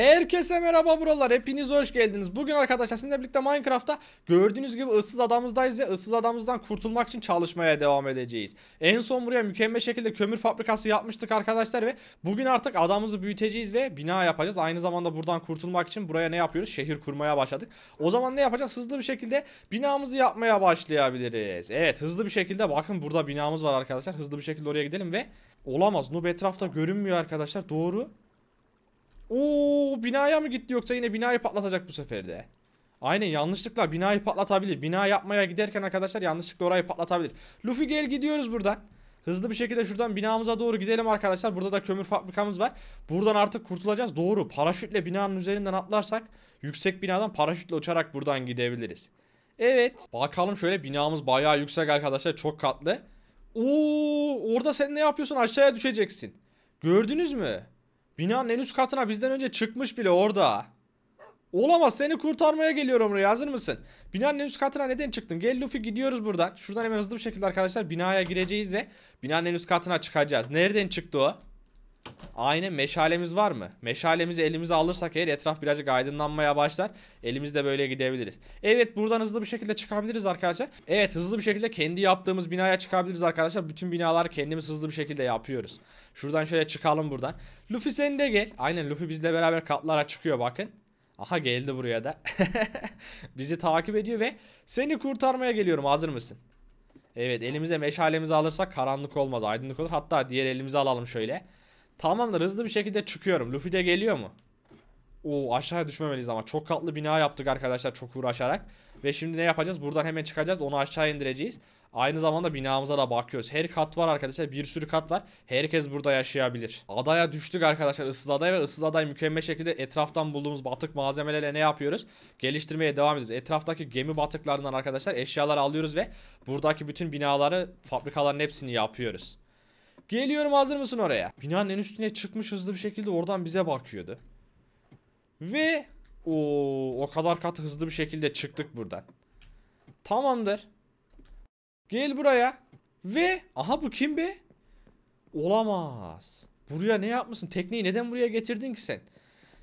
Herkese merhaba buralar hepiniz hoş geldiniz. Bugün arkadaşlar sizinle birlikte Minecraft'ta gördüğünüz gibi ıssız adamızdayız ve ıssız adamızdan kurtulmak için çalışmaya devam edeceğiz. En son buraya mükemmel şekilde kömür fabrikası yapmıştık arkadaşlar ve bugün artık adamımızı büyüteceğiz ve bina yapacağız. Aynı zamanda buradan kurtulmak için buraya ne yapıyoruz? Şehir kurmaya başladık. O zaman ne yapacağız? Hızlı bir şekilde binamızı yapmaya başlayabiliriz. Evet hızlı bir şekilde bakın burada binamız var arkadaşlar. Hızlı bir şekilde oraya gidelim ve olamaz. Nub etrafta görünmüyor arkadaşlar. Doğru. Oo binaya mı gitti yoksa yine binayı patlatacak bu seferde. Aynen yanlışlıkla binayı patlatabilir. Bina yapmaya giderken arkadaşlar yanlışlıkla orayı patlatabilir. Luffy gel gidiyoruz buradan. Hızlı bir şekilde şuradan binamıza doğru gidelim arkadaşlar. Burada da kömür fabrikamız var. Buradan artık kurtulacağız. Doğru. Paraşütle binanın üzerinden atlarsak yüksek binadan paraşütle uçarak buradan gidebiliriz. Evet. Bakalım şöyle binamız bayağı yüksek arkadaşlar. Çok katlı. Oo, orada sen ne yapıyorsun? Aşağıya düşeceksin. Gördünüz mü? Binanın en üst katına bizden önce çıkmış bile orada. Olamaz seni kurtarmaya geliyorum oraya hazır mısın? Binanın en üst katına neden çıktın? Gel Luffy gidiyoruz buradan. Şuradan hemen hızlı bir şekilde arkadaşlar binaya gireceğiz ve binanın en üst katına çıkacağız. Nereden çıktı o? Aynen meşalemiz var mı? Meşalemizi elimize alırsak eğer etraf birazcık aydınlanmaya başlar. Elimizde böyle gidebiliriz. Evet buradan hızlı bir şekilde çıkabiliriz arkadaşlar. Evet hızlı bir şekilde kendi yaptığımız binaya çıkabiliriz arkadaşlar. Bütün binalar kendimiz hızlı bir şekilde yapıyoruz. Şuradan şöyle çıkalım buradan. Luffy sen de gel. Aynen Luffy bizle beraber katlara çıkıyor bakın. Aha geldi buraya da. Bizi takip ediyor ve seni kurtarmaya geliyorum hazır mısın? Evet elimize meşalemizi alırsak karanlık olmaz aydınlık olur. Hatta diğer elimizi alalım şöyle. Şöyle. Tamam da hızlı bir şekilde çıkıyorum. Luffy de geliyor mu? Oo aşağıya düşmemeliyiz ama çok katlı bina yaptık arkadaşlar çok uğraşarak. Ve şimdi ne yapacağız? Buradan hemen çıkacağız onu aşağı indireceğiz. Aynı zamanda binamıza da bakıyoruz. Her kat var arkadaşlar. Bir sürü kat var. Herkes burada yaşayabilir. Adaya düştük arkadaşlar. Issız aday ve ısız aday mükemmel şekilde etraftan bulduğumuz batık malzemelerle ne yapıyoruz? Geliştirmeye devam ediyoruz. Etraftaki gemi batıklarından arkadaşlar eşyalar alıyoruz ve buradaki bütün binaları, fabrikaların hepsini yapıyoruz. Geliyorum hazır mısın oraya? Binanın en üstüne çıkmış hızlı bir şekilde oradan bize bakıyordu. Ve o o kadar kat hızlı bir şekilde çıktık buradan. Tamamdır. Gel buraya. Ve aha bu kim be? Olamaz. Buraya ne yapmışsın? Tekneyi neden buraya getirdin ki sen?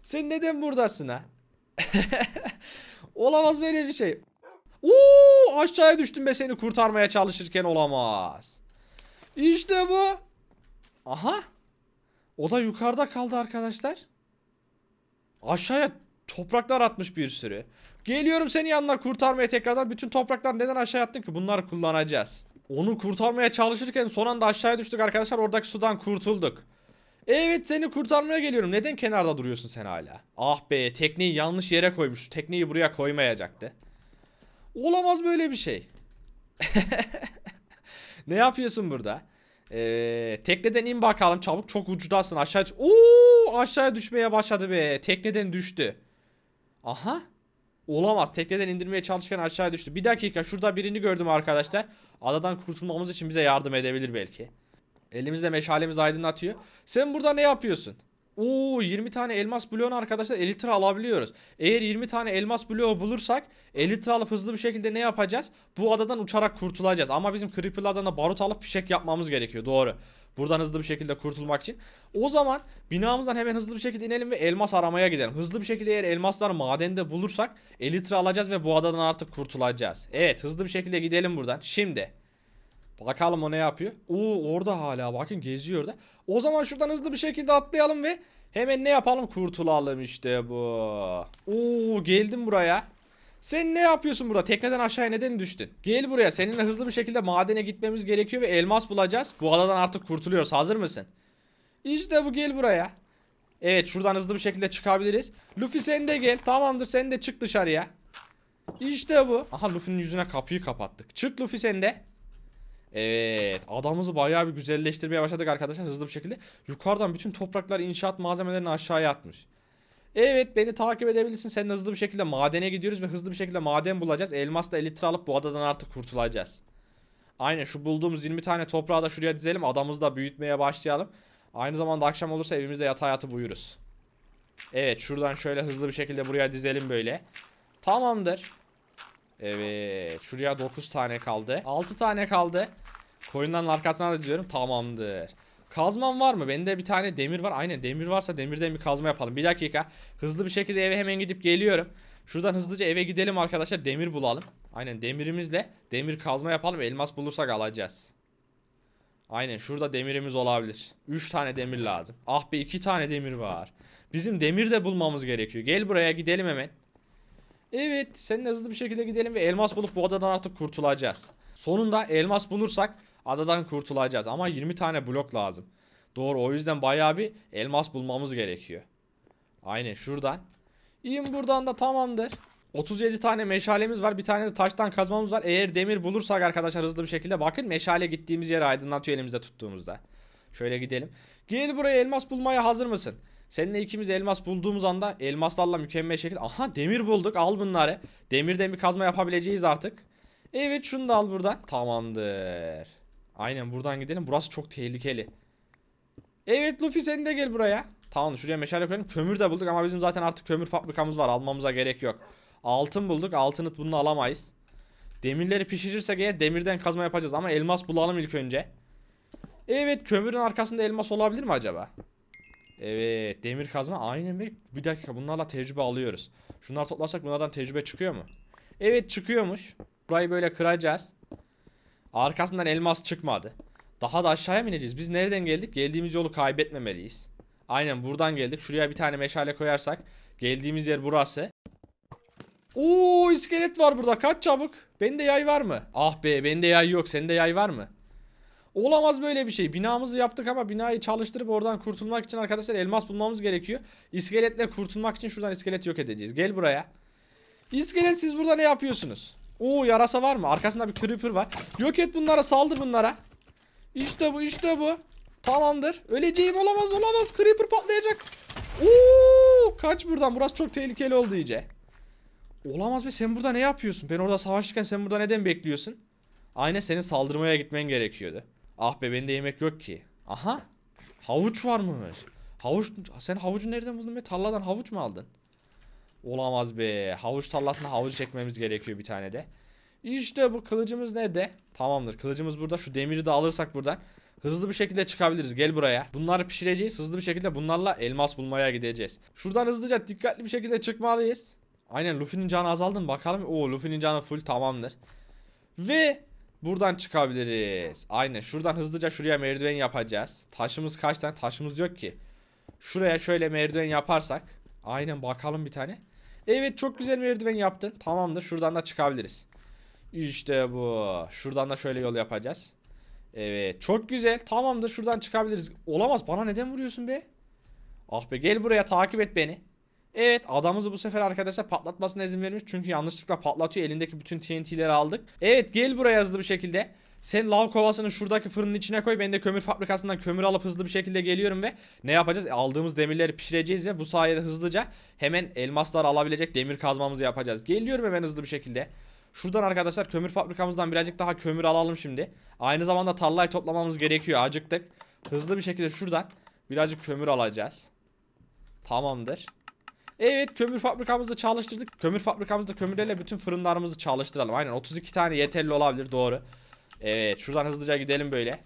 Sen neden buradasın ha? olamaz böyle bir şey. Oo aşağıya düştüm be seni kurtarmaya çalışırken olamaz. İşte bu. Aha. O da yukarıda kaldı arkadaşlar. Aşağıya topraklar atmış bir sürü. Geliyorum seni yanına kurtarmaya tekrardan. Bütün topraklar neden aşağı attın ki? Bunları kullanacağız. Onu kurtarmaya çalışırken son anda aşağıya düştük arkadaşlar. Oradaki sudan kurtulduk. Evet seni kurtarmaya geliyorum. Neden kenarda duruyorsun sen hala? Ah be tekneyi yanlış yere koymuş. Tekneyi buraya koymayacaktı. Olamaz böyle bir şey. ne yapıyorsun burada? Ee, tekneden in bakalım çabuk çok ucudasın aşağı Oo, aşağıya düşmeye başladı be tekneden düştü Aha Olamaz tekneden indirmeye çalışırken aşağıya düştü Bir dakika şurada birini gördüm arkadaşlar Adadan kurtulmamız için bize yardım edebilir belki Elimizde meşalemiz aydınlatıyor Sen burada ne yapıyorsun Oo 20 tane elmas bloğun arkadaşlar elitre alabiliyoruz. Eğer 20 tane elmas bloğu bulursak elitre alıp hızlı bir şekilde ne yapacağız? Bu adadan uçarak kurtulacağız. Ama bizim creeperlardan da barut alıp fişek yapmamız gerekiyor. Doğru. Buradan hızlı bir şekilde kurtulmak için. O zaman binamızdan hemen hızlı bir şekilde inelim ve elmas aramaya gidelim. Hızlı bir şekilde eğer elmaslar madende bulursak elitre alacağız ve bu adadan artık kurtulacağız. Evet hızlı bir şekilde gidelim buradan. Şimdi... Bakalım o ne yapıyor. Oo orada hala bakın geziyor da. O zaman şuradan hızlı bir şekilde atlayalım ve hemen ne yapalım kurtulalım işte bu. Oo geldim buraya. Sen ne yapıyorsun burada? Tekneden aşağıya neden düştün? Gel buraya. Seninle hızlı bir şekilde madene gitmemiz gerekiyor ve elmas bulacağız. Bu adadan artık kurtuluyoruz. Hazır mısın? İşte bu gel buraya. Evet şuradan hızlı bir şekilde çıkabiliriz. Luffy sen de gel. Tamamdır sen de çık dışarıya. İşte bu. Aha Luffy'nin yüzüne kapıyı kapattık. Çık Luffy sen de. Evet adamımızı baya bir güzelleştirmeye başladık arkadaşlar hızlı bir şekilde. Yukarıdan bütün topraklar inşaat malzemelerini aşağıya atmış. Evet beni takip edebilirsin. Sen hızlı bir şekilde madene gidiyoruz ve hızlı bir şekilde maden bulacağız. Elmasla da elitre alıp bu adadan artık kurtulacağız. Aynen şu bulduğumuz 20 tane toprağı da şuraya dizelim. Adamızı da büyütmeye başlayalım. Aynı zamanda akşam olursa evimizde yatağa yatıp uyuruz. Evet şuradan şöyle hızlı bir şekilde buraya dizelim böyle. Tamamdır. Evet. Şuraya 9 tane kaldı. 6 tane kaldı. Koyundan arkasına da diyorum Tamamdır. Kazmam var mı? Bende bir tane demir var. Aynen demir varsa demirden bir kazma yapalım. Bir dakika. Hızlı bir şekilde eve hemen gidip geliyorum. Şuradan hızlıca eve gidelim arkadaşlar. Demir bulalım. Aynen demirimizle demir kazma yapalım. Elmas bulursak alacağız. Aynen şurada demirimiz olabilir. 3 tane demir lazım. Ah be 2 tane demir var. Bizim demir de bulmamız gerekiyor. Gel buraya gidelim hemen. Evet seninle hızlı bir şekilde gidelim ve elmas bulup bu adadan artık kurtulacağız. Sonunda elmas bulursak adadan kurtulacağız ama 20 tane blok lazım. Doğru o yüzden bayağı bir elmas bulmamız gerekiyor. Aynen şuradan. İyiyim buradan da tamamdır. 37 tane meşalemiz var. Bir tane de taştan kazmamız var. Eğer demir bulursak arkadaşlar hızlı bir şekilde bakın meşale gittiğimiz yere aydınlatıyor elimizde tuttuğumuzda. Şöyle gidelim. Gel buraya elmas bulmaya hazır mısın? Seninle ikimiz elmas bulduğumuz anda elmaslarla mükemmel şekilde... Aha demir bulduk al bunları. Demirden bir kazma yapabileceğiz artık. Evet şunu da al buradan. Tamamdır. Aynen buradan gidelim. Burası çok tehlikeli. Evet Luffy sen de gel buraya. Tamam şuraya meşale koyalım. Kömür de bulduk ama bizim zaten artık kömür fabrikamız var. Almamıza gerek yok. Altın bulduk. Altını bunu alamayız. Demirleri pişirirsek eğer demirden kazma yapacağız. Ama elmas bulalım ilk önce. Evet kömürün arkasında elmas olabilir mi acaba? Evet demir kazma aynen bir, bir dakika bunlarla tecrübe alıyoruz. Şunları toplarsak bunlardan tecrübe çıkıyor mu? Evet çıkıyormuş. Burayı böyle kıracağız. Arkasından elmas çıkmadı. Daha da aşağıya mı ineceğiz? Biz nereden geldik? Geldiğimiz yolu kaybetmemeliyiz. Aynen buradan geldik. Şuraya bir tane meşale koyarsak. Geldiğimiz yer burası. Oo iskelet var burada. Kaç çabuk. Bende yay var mı? Ah be bende yay yok. Sende yay var mı? Olamaz böyle bir şey. Binamızı yaptık ama binayı çalıştırıp oradan kurtulmak için arkadaşlar elmas bulmamız gerekiyor. İskeletle kurtulmak için şuradan iskelet yok edeceğiz. Gel buraya. İskelet siz burada ne yapıyorsunuz? Oo yarasa var mı? Arkasında bir creeper var. Yok et bunlara saldır bunlara. İşte bu işte bu. Tamamdır. Öleceğim olamaz olamaz. Creeper patlayacak. Oo kaç buradan. Burası çok tehlikeli oldu iyice. Olamaz be sen burada ne yapıyorsun? Ben orada savaşırken sen burada neden bekliyorsun? Aynen senin saldırmaya gitmen gerekiyordu. Ah be bende yemek yok ki. Aha. Havuç var varmış. Havuç sen havucu nereden buldun be? Tarladan havuç mu aldın? Olamaz be. Havuç tarlasına havuç çekmemiz gerekiyor bir tane de. İşte bu kılıcımız nerede? Tamamdır. Kılıcımız burada. Şu demiri de alırsak buradan hızlı bir şekilde çıkabiliriz. Gel buraya. Bunları pişireceğiz. Hızlı bir şekilde bunlarla elmas bulmaya gideceğiz. Şuradan hızlıca dikkatli bir şekilde çıkmalıyız. Aynen Luffy'nin canı azaldı mı bakalım. Oo Luffy'nin canı full tamamdır. Ve Buradan çıkabiliriz. Aynen şuradan hızlıca şuraya merdiven yapacağız. Taşımız kaç tane? Taşımız yok ki. Şuraya şöyle merdiven yaparsak. Aynen bakalım bir tane. Evet çok güzel merdiven yaptın. Tamamdır şuradan da çıkabiliriz. İşte bu. Şuradan da şöyle yol yapacağız. Evet çok güzel. Tamamdır şuradan çıkabiliriz. Olamaz bana neden vuruyorsun be? Ah be gel buraya takip et beni. Evet adamımızı bu sefer arkadaşlar patlatmasına izin vermiş. Çünkü yanlışlıkla patlatıyor. Elindeki bütün TNT'leri aldık. Evet gel buraya hızlı bir şekilde. Sen lav kovasını şuradaki fırının içine koy. Ben de kömür fabrikasından kömür alıp hızlı bir şekilde geliyorum ve ne yapacağız? E, aldığımız demirleri pişireceğiz ve bu sayede hızlıca hemen elmaslar alabilecek demir kazmamızı yapacağız. Geliyorum hemen hızlı bir şekilde. Şuradan arkadaşlar kömür fabrikamızdan birazcık daha kömür alalım şimdi. Aynı zamanda tarlayı toplamamız gerekiyor. Acıktık. Hızlı bir şekilde şuradan birazcık kömür alacağız. Tamamdır. Evet kömür fabrikamızı çalıştırdık. Kömür fabrikamızda kömürlerle bütün fırınlarımızı çalıştıralım. Aynen 32 tane yeterli olabilir doğru. Evet şuradan hızlıca gidelim böyle.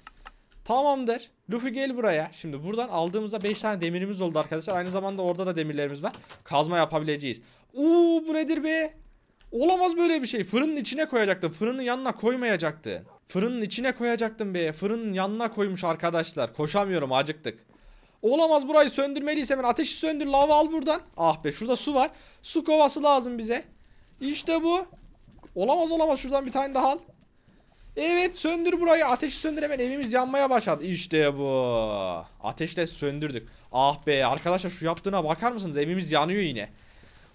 Tamamdır. Luffy gel buraya. Şimdi buradan aldığımızda 5 tane demirimiz oldu arkadaşlar. Aynı zamanda orada da demirlerimiz var. Kazma yapabileceğiz. Uuu bu nedir be? Olamaz böyle bir şey. Fırının içine koyacaktın. Fırının yanına koymayacaktın. Fırının içine koyacaktım be. Fırının yanına koymuş arkadaşlar. Koşamıyorum acıktık. Olamaz burayı söndürmeliyiz hemen. Ateşi söndür lava al buradan. Ah be şurada su var. Su kovası lazım bize. İşte bu. Olamaz olamaz şuradan bir tane daha al. Evet söndür burayı. Ateşi söndür hemen evimiz yanmaya başladı. İşte bu. Ateşle söndürdük. Ah be arkadaşlar şu yaptığına bakar mısınız? Evimiz yanıyor yine.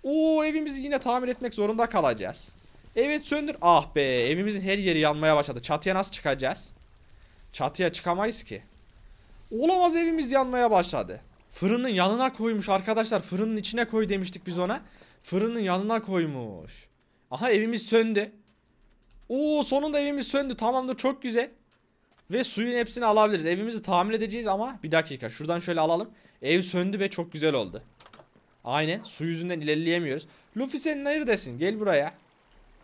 Oo evimizi yine tamir etmek zorunda kalacağız. Evet söndür. Ah be evimizin her yeri yanmaya başladı. Çatıya nasıl çıkacağız? Çatıya çıkamayız ki. Olamaz evimiz yanmaya başladı. Fırının yanına koymuş arkadaşlar. Fırının içine koy demiştik biz ona. Fırının yanına koymuş. Aha evimiz söndü. Oo sonunda evimiz söndü. Tamamdır çok güzel. Ve suyun hepsini alabiliriz. Evimizi tamir edeceğiz ama bir dakika. Şuradan şöyle alalım. Ev söndü ve çok güzel oldu. Aynen su yüzünden ilerleyemiyoruz. Luffy sen neredesin? Gel buraya.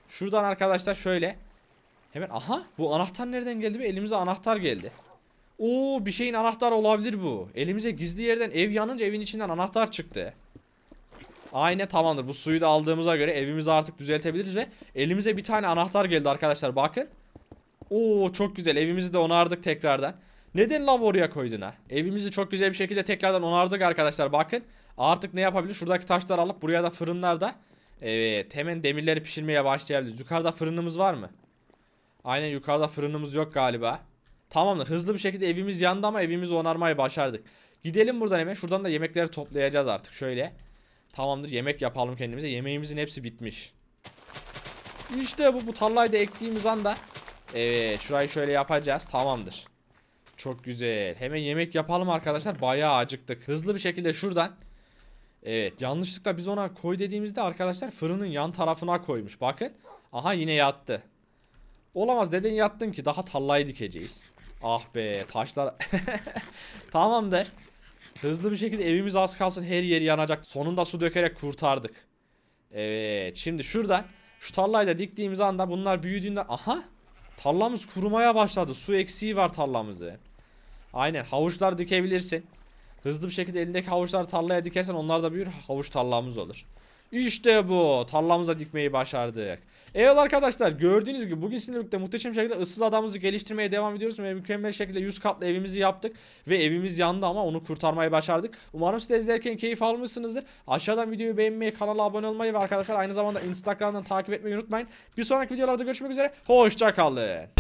Şuradan arkadaşlar şöyle. Hemen aha bu anahtar nereden geldi be? Elimize anahtar geldi. Oo bir şeyin anahtarı olabilir bu. Elimize gizli yerden ev yanınca evin içinden anahtar çıktı. Aynen tamamdır. Bu suyu da aldığımıza göre evimizi artık düzeltebiliriz ve elimize bir tane anahtar geldi arkadaşlar bakın. Oo çok güzel. Evimizi de onardık tekrardan. Neden lav oraya koydun ha? Evimizi çok güzel bir şekilde tekrardan onardık arkadaşlar bakın. Artık ne yapabiliriz? Şuradaki taşları alıp buraya da fırınlarda evet hemen demirleri pişirmeye başlayabiliriz. Yukarıda fırınımız var mı? Aynen yukarıda fırınımız yok galiba. Tamamdır. Hızlı bir şekilde evimiz yandı ama evimizi onarmayı başardık. Gidelim buradan hemen. Şuradan da yemekleri toplayacağız artık. Şöyle. Tamamdır. Yemek yapalım kendimize. Yemeğimizin hepsi bitmiş. İşte bu. Bu tarlayı da ektiğimiz anda. Evet. Şurayı şöyle yapacağız. Tamamdır. Çok güzel. Hemen yemek yapalım arkadaşlar. Bayağı acıktık. Hızlı bir şekilde şuradan. Evet. Yanlışlıkla biz ona koy dediğimizde arkadaşlar fırının yan tarafına koymuş. Bakın. Aha yine yattı. Olamaz. Neden yattın ki? Daha tarlayı dikeceğiz. Ah be taşlar. Tamam der. Hızlı bir şekilde evimiz az kalsın her yeri yanacak. Sonunda su dökerek kurtardık. Evet şimdi şuradan şu tarlayı da diktiğimiz anda bunlar büyüdüğünde aha tarlamız kurumaya başladı. Su eksiği var tarlamızda. Aynen havuçlar dikebilirsin. Hızlı bir şekilde elindeki havuçlar tarlaya dikersen onlar da büyür havuç tarlamız olur. İşte bu. Tarlamıza dikmeyi başardık. Evet arkadaşlar gördüğünüz gibi bugün sizinle muhteşem şekilde ıssız adamımızı geliştirmeye devam ediyoruz. Ve mükemmel şekilde 100 katlı evimizi yaptık. Ve evimiz yandı ama onu kurtarmayı başardık. Umarım siz de izlerken keyif almışsınızdır. Aşağıdan videoyu beğenmeyi, kanala abone olmayı ve arkadaşlar aynı zamanda Instagram'dan takip etmeyi unutmayın. Bir sonraki videolarda görüşmek üzere. Hoşçakalın.